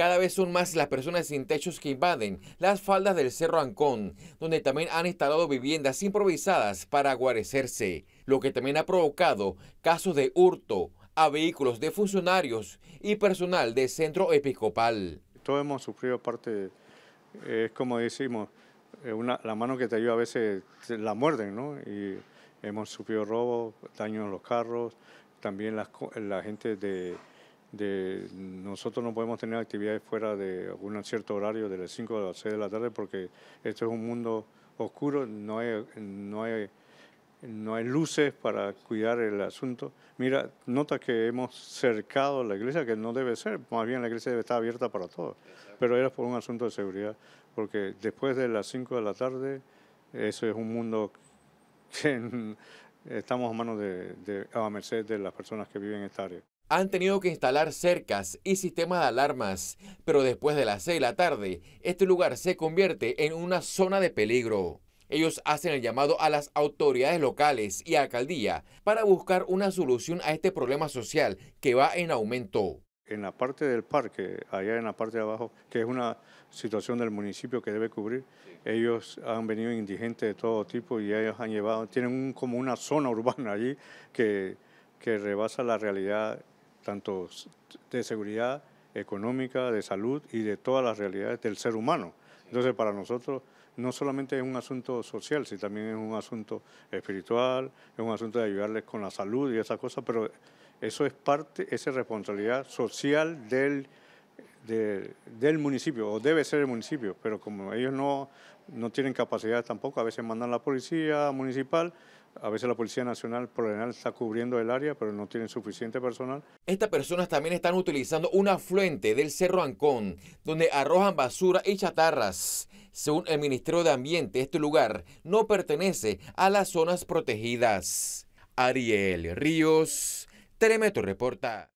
Cada vez son más las personas sin techos que invaden las faldas del Cerro Ancón, donde también han instalado viviendas improvisadas para guarecerse, lo que también ha provocado casos de hurto a vehículos de funcionarios y personal del centro episcopal. Todos hemos sufrido parte, eh, es como decimos, eh, una, la mano que te ayuda a veces la muerden, ¿no? Y hemos sufrido robos, daños en los carros, también la gente de de nosotros no podemos tener actividades fuera de un cierto horario, de las 5 a las 6 de la tarde, porque esto es un mundo oscuro, no hay, no hay, no hay luces para cuidar el asunto. Mira, nota que hemos cercado la iglesia, que no debe ser, más bien la iglesia debe estar abierta para todos, pero era por un asunto de seguridad, porque después de las 5 de la tarde, eso es un mundo que estamos a manos de, merced de las personas que viven en esta área. Han tenido que instalar cercas y sistemas de alarmas, pero después de las 6 de la tarde, este lugar se convierte en una zona de peligro. Ellos hacen el llamado a las autoridades locales y a alcaldía para buscar una solución a este problema social que va en aumento en la parte del parque, allá en la parte de abajo, que es una situación del municipio que debe cubrir, ellos han venido indigentes de todo tipo y ellos han llevado, tienen como una zona urbana allí que, que rebasa la realidad tanto de seguridad económica, de salud y de todas las realidades del ser humano. Entonces, para nosotros no solamente es un asunto social, sino también es un asunto espiritual, es un asunto de ayudarles con la salud y esas cosas, pero eso es parte, esa responsabilidad social del, del municipio, o debe ser el municipio, pero como ellos no, no tienen capacidad tampoco, a veces mandan la policía municipal, a veces la Policía Nacional por lo general está cubriendo el área, pero no tienen suficiente personal. Estas personas también están utilizando un afluente del Cerro Ancón, donde arrojan basura y chatarras. Según el Ministerio de Ambiente, este lugar no pertenece a las zonas protegidas. Ariel Ríos, Telemetro reporta.